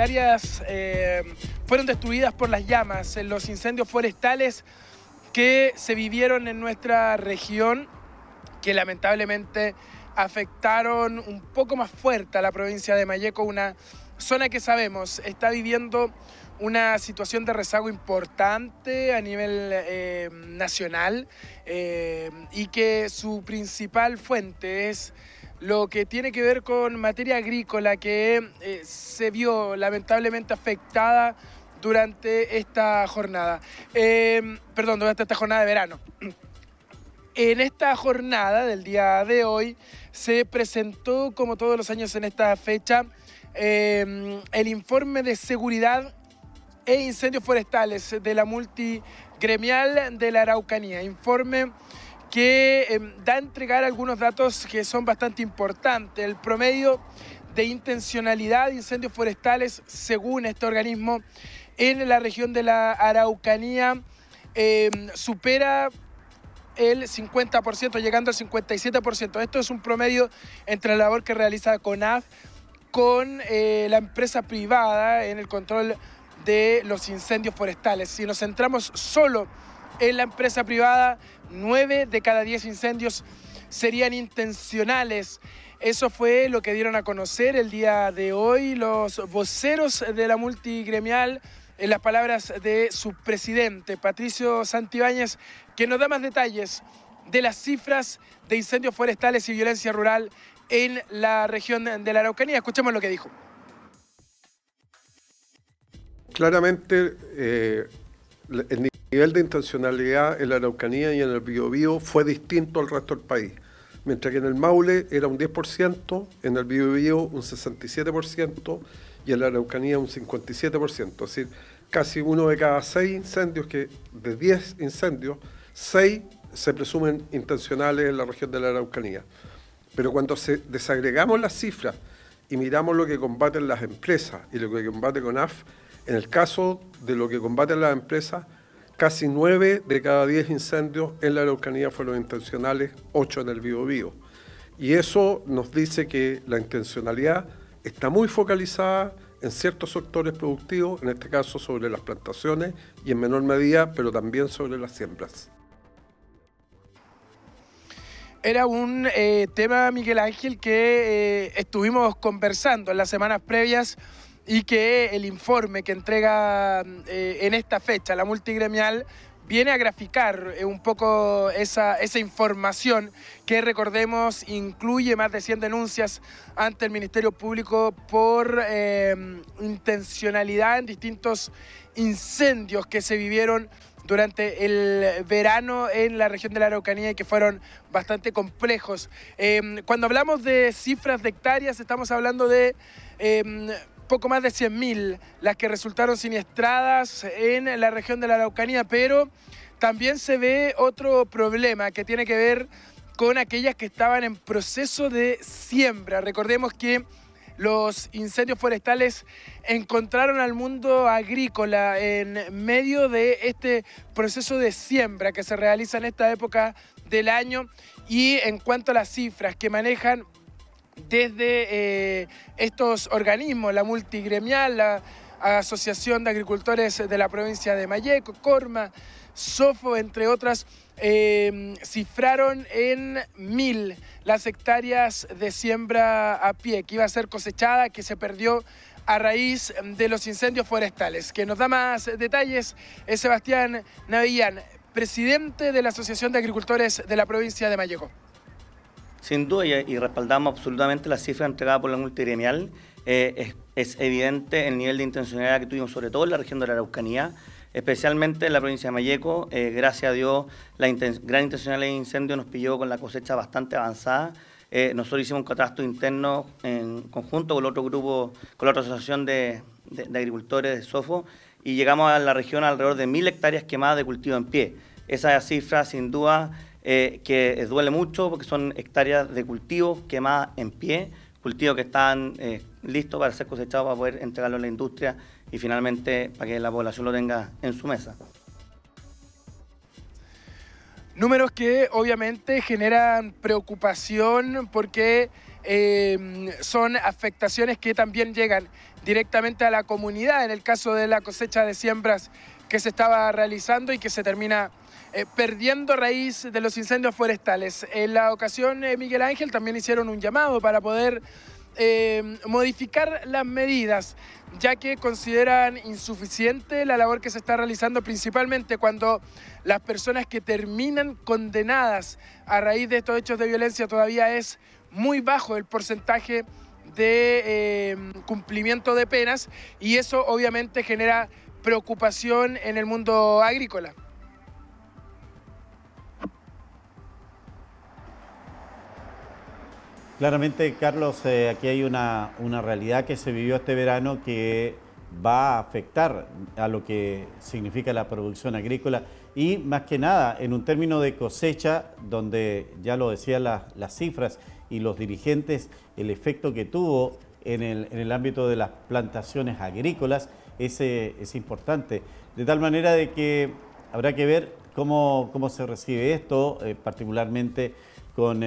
áreas eh, fueron destruidas por las llamas, en los incendios forestales que se vivieron en nuestra región, que lamentablemente afectaron un poco más fuerte a la provincia de Mayeco, una zona que sabemos está viviendo una situación de rezago importante a nivel eh, nacional eh, y que su principal fuente es lo que tiene que ver con materia agrícola que eh, se vio lamentablemente afectada durante esta jornada, em, perdón, durante esta jornada de verano. En esta jornada del día de hoy se presentó, como todos los años en esta fecha, em, el informe de seguridad e incendios forestales de la multigremial de la Araucanía. Informe que em, da a entregar algunos datos que son bastante importantes. El promedio de intencionalidad de incendios forestales, según este organismo, en la región de la Araucanía em, supera el 50%, llegando al 57%. Esto es un promedio entre la labor que realiza CONAF con eh, la empresa privada en el control de los incendios forestales. Si nos centramos solo en la empresa privada, nueve de cada diez incendios serían intencionales. Eso fue lo que dieron a conocer el día de hoy los voceros de la multigremial en las palabras de su presidente, Patricio Santibáñez, que nos da más detalles de las cifras de incendios forestales y violencia rural en la región de la Araucanía. Escuchemos lo que dijo. Claramente, eh, el nivel de intencionalidad en la Araucanía y en el Biobío fue distinto al resto del país. Mientras que en el Maule era un 10%, en el Biobío un 67% y en la Araucanía un 57%. Es decir, casi uno de cada seis incendios, que de 10 incendios, 6 se presumen intencionales en la región de la Araucanía. Pero cuando desagregamos las cifras y miramos lo que combaten las empresas y lo que combate CONAF, en el caso de lo que combaten las empresas, Casi nueve de cada diez incendios en la Araucanía fueron intencionales, ocho en el vivo. Y eso nos dice que la intencionalidad está muy focalizada en ciertos sectores productivos, en este caso sobre las plantaciones y en menor medida, pero también sobre las siembras. Era un eh, tema, Miguel Ángel, que eh, estuvimos conversando en las semanas previas y que el informe que entrega eh, en esta fecha la multigremial viene a graficar eh, un poco esa, información que recordemos incluye más de 100 denuncias ante el Ministerio Público por eh, intencionalidad en distintos incendios que se vivieron durante el verano en la región de la Araucanía y que fueron bastante complejos. cuando hablamos de cifras de hectáreas, estamos hablando de poco más de 100.000 las que resultaron siniestradas en la región de la Araucanía, pero también se ve otro problema que tiene que ver con aquellas que estaban en proceso de siembra. Recordemos que los incendios forestales encontraron al mundo agrícola en medio de este proceso de siembra que se realiza en esta época del año y en cuanto a las cifras que manejan desde eh, estos organismos, la multigremial, la Asociación de Agricultores de la provincia de Mayeco, Corma, Sofo, entre otras, em, cifraron en mil las hectáreas de siembra a pie que iba a ser cosechada, que se perdió a raíz de los incendios forestales. Que nos da más detalles es eh, Sebastián Navillán, presidente de la Asociación de Agricultores de la provincia de Mayeco. Sin duda, y, respaldamos absolutamente la cifra entregada por la multigremial. Eh, es, evidente el nivel de intencionalidad que tuvimos, sobre todo en la región de la Araucanía, especialmente en la provincia de Mayeco. Eh, gracias a Dios, la gran intencionalidad de incendio nos pilló con la cosecha bastante avanzada. Eh, nosotros hicimos un catastro interno en conjunto con otro grupo, con la otra asociación de, de agricultores de Sofo, y llegamos a la región alrededor de mil hectáreas quemadas de cultivo en pie. Esa cifra, sin duda, eh, que duele mucho porque son hectáreas de cultivos quemadas en pie, cultivos que están eh, listos para ser cosechados para poder entregarlo a la industria y finalmente para que la población lo tenga en su mesa. Números que obviamente generan preocupación porque eh, son afectaciones que también llegan directamente a la comunidad en el caso de la cosecha de siembras que se estaba realizando y que se termina eh, perdiendo raíz de los incendios forestales. En la ocasión, eh, Miguel Ángel también hicieron un llamado para poder eh, modificar las medidas, ya que consideran insuficiente la labor que se está realizando, principalmente cuando las personas que terminan condenadas a raíz de estos hechos de violencia todavía es muy bajo el porcentaje de cumplimiento de penas y eso obviamente genera preocupación en el mundo agrícola. Claramente, Carlos, eh, aquí hay una, una, realidad que se vivió este verano que va a afectar a lo que significa la producción agrícola y más que nada en un término de cosecha donde ya lo decían las cifras y los dirigentes, el efecto que tuvo en el, ámbito de las plantaciones agrícolas ese, eh, es importante. De tal manera de que habrá que ver cómo, cómo se recibe esto, eh, particularmente con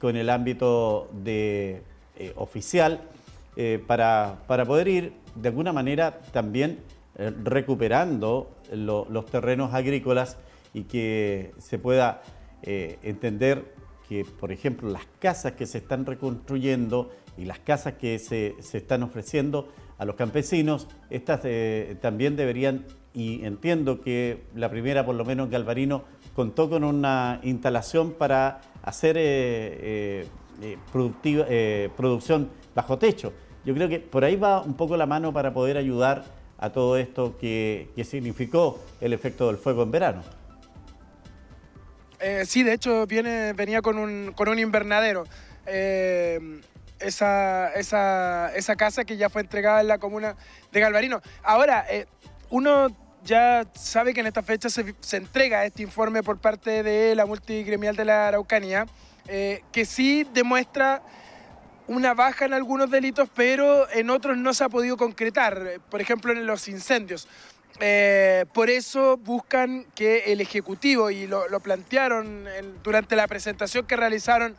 con el ámbito de, eh, oficial eh, para, poder ir de alguna manera también eh, recuperando los terrenos agrícolas y que se pueda entender que, por ejemplo, las casas que se están reconstruyendo y las casas que se, se están ofreciendo a los campesinos, estas también deberían, y entiendo que la primera, por lo menos en Galvarino, contó con una instalación para hacer eh, eh, eh, producción bajo techo. Yo creo que por ahí va un poco la mano para poder ayudar a todo esto que, significó el efecto del fuego en verano. sí, de hecho viene, venía con un, con un invernadero. esa, esa, esa, casa que ya fue entregada en la comuna de Galvarino. Ahora, uno ya sabe que en esta fecha se, entrega este informe por parte de la multigremial de la Araucanía, eh, que sí demuestra una baja en algunos delitos, pero en otros no se ha podido concretar, por ejemplo en los incendios. Eh, por eso buscan que el Ejecutivo, y lo, plantearon durante la presentación que realizaron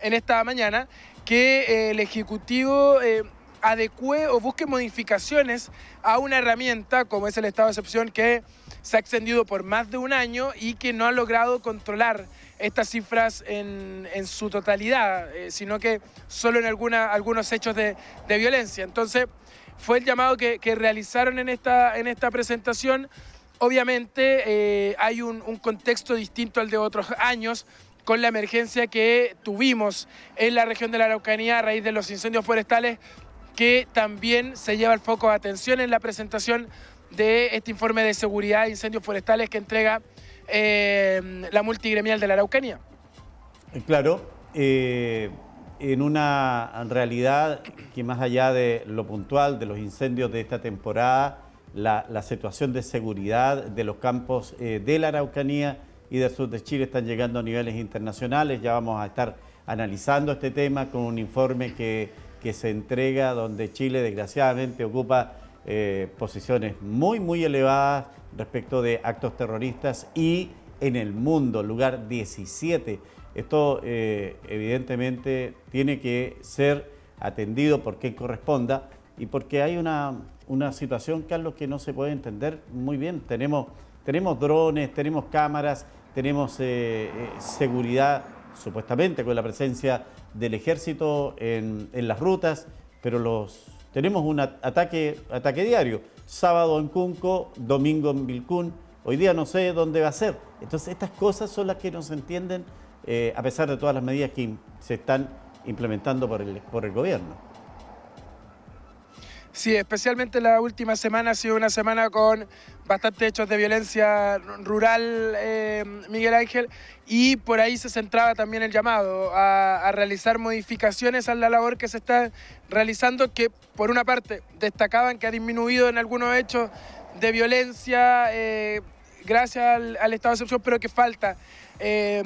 en esta mañana, que el Ejecutivo eh, adecue o busque modificaciones a una herramienta como es el estado de excepción que se ha extendido por más de un año y que no ha logrado controlar estas cifras en, su totalidad, eh, sino que solo en alguna, algunos hechos de, violencia. Entonces, fue el llamado que, realizaron en esta, en esta presentación obviamente eh, hay un, un, contexto distinto al de otros años con la emergencia que tuvimos en la región de la Araucanía a raíz de los incendios forestales que también se lleva el foco de atención en la presentación de este informe de seguridad de incendios forestales que entrega eh, la multigremial de la Araucanía. Eh, claro, eh, en una realidad que más allá de lo puntual de los incendios de esta temporada, la, situación de seguridad de los campos de la Araucanía y del sur de Chile están llegando a niveles internacionales. Ya vamos a estar analizando este tema con un informe que que se entrega, donde Chile desgraciadamente ocupa eh, posiciones muy, muy elevadas respecto de actos terroristas y en el mundo, lugar 17. Esto eh, evidentemente tiene que ser atendido porque corresponda y porque hay una, una situación, Carlos, que no se puede entender muy bien. Tenemos, tenemos drones, tenemos cámaras, tenemos eh, seguridad supuestamente con la presencia del ejército en, las rutas, pero los tenemos un ataque, ataque diario. Sábado en Cunco, domingo en Vilcún, hoy día no sé dónde va a ser. Entonces estas cosas son las que no se entienden eh, a pesar de todas las medidas que se están implementando por el, por el gobierno. Sí, especialmente la última semana ha sido una semana con bastantes hechos de violencia rural, eh, Miguel Ángel, y por ahí se centraba también el llamado a, realizar modificaciones a la labor que se está realizando, que por una parte destacaban que ha disminuido en algunos hechos de violencia eh, gracias al, estado de excepción, pero que falta eh,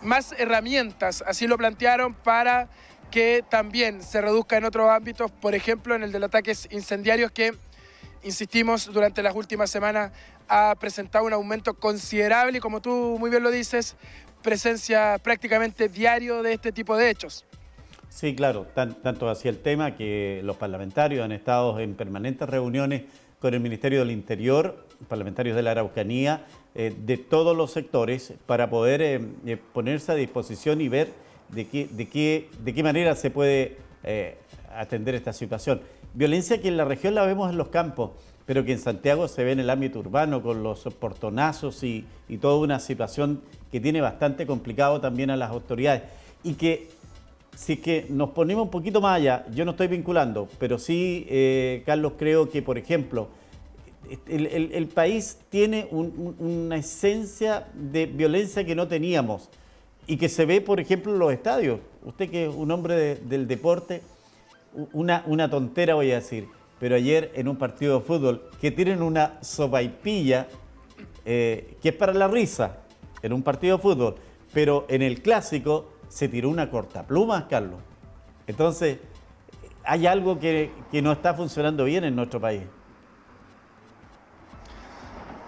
más herramientas, así lo plantearon, para que también se reduzca en otros ámbitos, por ejemplo en el de ataques incendiarios que, insistimos, durante las últimas semanas ha presentado un aumento considerable y como tú muy bien lo dices, presencia prácticamente diario de este tipo de hechos. Sí, claro, tanto hacia el tema que los parlamentarios han estado en permanentes reuniones con el Ministerio del Interior, parlamentarios de la Araucanía, eh, de todos los sectores, para poder eh, eh, ponerse a disposición y ver de qué, de qué, manera se puede eh, atender esta situación. Violencia que en la región la vemos en los campos, pero que en Santiago se ve en el ámbito urbano con los portonazos y, toda una situación que tiene bastante complicado también a las autoridades. Y que si es que nos ponemos un poquito más allá, yo no estoy vinculando, pero sí, eh, Carlos, creo que, por ejemplo, el, país tiene una esencia de violencia que no teníamos y que se ve, por ejemplo, en los estadios. Usted que es un hombre del deporte, una, una tontera voy a decir, pero ayer en un partido de fútbol que tienen una sopaipilla eh, que es para la risa en un partido de fútbol, pero en el clásico se tiró una corta. pluma, Carlos. Entonces, hay algo que, no está funcionando bien en nuestro país.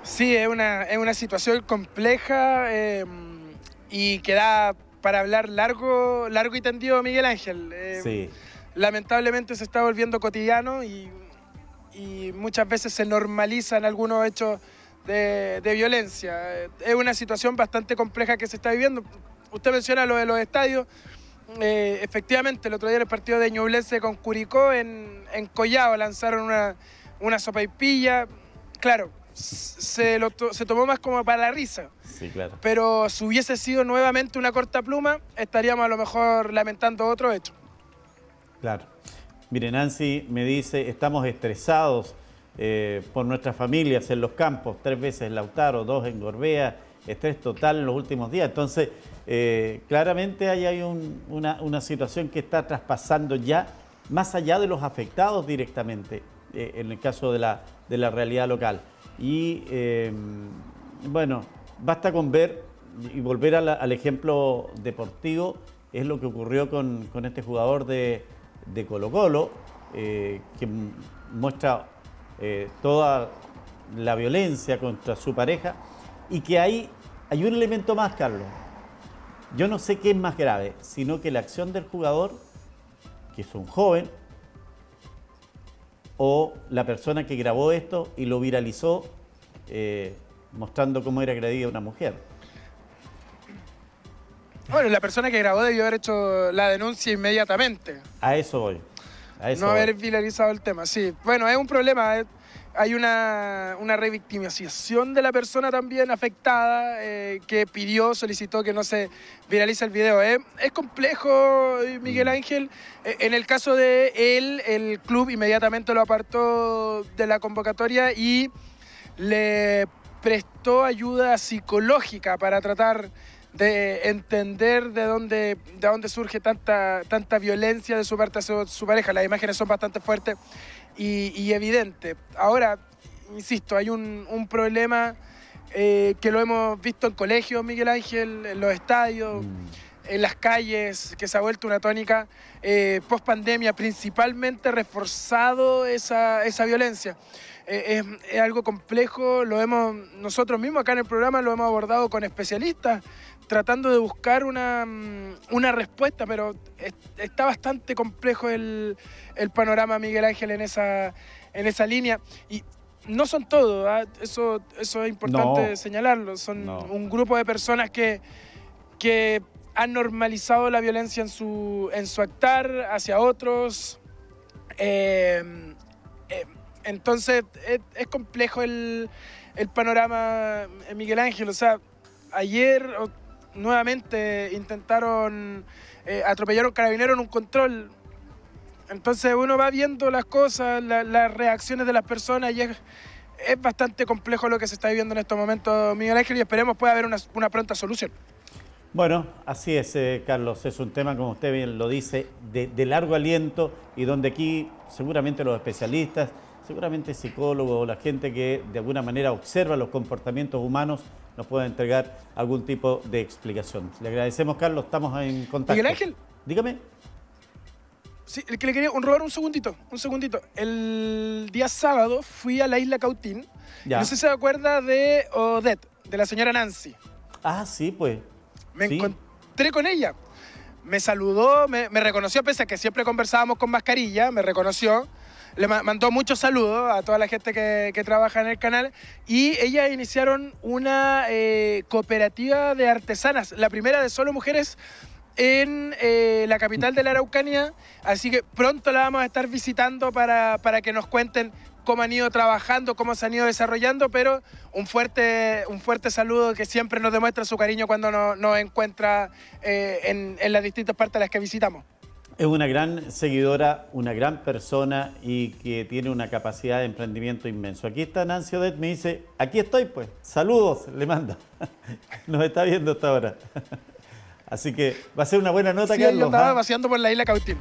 Sí, es una, es una situación compleja. Eh, y queda para hablar largo, largo y tendido Miguel Ángel. Eh, sí. Lamentablemente se está volviendo cotidiano y, muchas veces se normalizan algunos hechos de, violencia. Eh, es una situación bastante compleja que se está viviendo. Usted menciona lo de los estadios. Eh, efectivamente, el otro día el partido de Ñublense con Curicó en, en Collado lanzaron una, una sopa y pilla. Claro, se, se tomó más como para la risa. Sí, claro. Pero si hubiese sido nuevamente una corta pluma, estaríamos a lo mejor lamentando otro hecho. Claro. Mire, Nancy me dice, estamos estresados eh, por nuestras familias en los campos, tres veces en Lautaro, dos en Gorbea, estrés total en los últimos días. Entonces, eh, claramente ahí hay una, situación que está traspasando ya, más allá de los afectados directamente, eh, en el caso de de la realidad local. Y em, bueno, basta con ver y volver al ejemplo deportivo, es lo que ocurrió con, este jugador de, Colo Colo, eh, que muestra eh, toda la violencia contra su pareja y que ahí hay un elemento más, Carlos. Yo no sé qué es más grave, sino que la acción del jugador, que es un joven, o la persona que grabó esto y lo viralizó eh, mostrando cómo era agredida una mujer. Bueno, la persona que grabó debió haber hecho la denuncia inmediatamente. A eso voy. no haber viralizado el tema, sí. Bueno, es un problema hay una, una revictimización de la persona también afectada eh, que pidió, solicitó que no se viralice el video. Eh, es complejo, Miguel mm. Ángel. Eh, en el caso de él, el club inmediatamente lo apartó de la convocatoria y le prestó ayuda psicológica para tratar de entender de dónde, de dónde surge tanta, tanta violencia de su parte su pareja. Las imágenes son bastante fuertes y, evidente. Ahora, insisto, hay un, problema eh, que lo hemos visto en colegios, Miguel Ángel, en los estadios, mm. en las calles, que se ha vuelto una tónica eh, post pandemia, principalmente reforzado esa, violencia. Eh, es, es, algo complejo, lo hemos, nosotros mismos acá en el programa lo hemos abordado con especialistas tratando de buscar una, mm, respuesta, pero está bastante complejo el, panorama, Miguel Ángel, en esa, en esa línea. Y no son todos, ¿ah? eso, eso es importante señalarlo. Son un grupo de personas que, que han normalizado la violencia en su, en su actar hacia otros. Em, em, entonces es, complejo el, el, panorama, eh, Miguel Ángel. O sea, ayer, nuevamente intentaron eh, atropellar un carabinero en un control. Entonces uno va viendo las cosas, las reacciones de las personas y es, bastante complejo lo que se está viviendo en estos momentos, Miguel Ángel, y esperemos pueda haber una, pronta solución. Bueno, así es, eh, Carlos. Es un tema, como usted bien lo dice, de, de, largo aliento y donde aquí seguramente los especialistas, seguramente psicólogos la gente que de alguna manera observa los comportamientos humanos nos pueda entregar algún tipo de explicación. Le agradecemos, Carlos, estamos en contacto. Miguel Ángel. Dígame. Sí, el que le quería robar un segundito, un segundito. El día sábado fui a la isla Cautín. No sé si se acuerda de Odette, de la señora Nancy. Ah, sí, pues. Me encontré con ella. Me saludó, me, me reconoció, pese a que siempre conversábamos con mascarilla, me reconoció le mandó muchos saludos a toda la gente que, trabaja en el canal y ellas iniciaron una eh, cooperativa de artesanas, la primera de solo mujeres en eh, la capital de la Araucanía, así que pronto la vamos a estar visitando para, que nos cuenten cómo han ido trabajando, cómo se han ido desarrollando, pero un fuerte, un fuerte saludo que siempre nos demuestra su cariño cuando nos encuentra eh, en, en las distintas partes a las que visitamos. Es una gran seguidora, una gran persona y que tiene una capacidad de emprendimiento inmenso. Aquí está Nancy Odet, me dice, aquí estoy pues, saludos, le manda. Nos está viendo hasta ahora. Así que va a ser una buena nota, sí, Carlos. Yo andaba ¿eh? por la isla Cautín.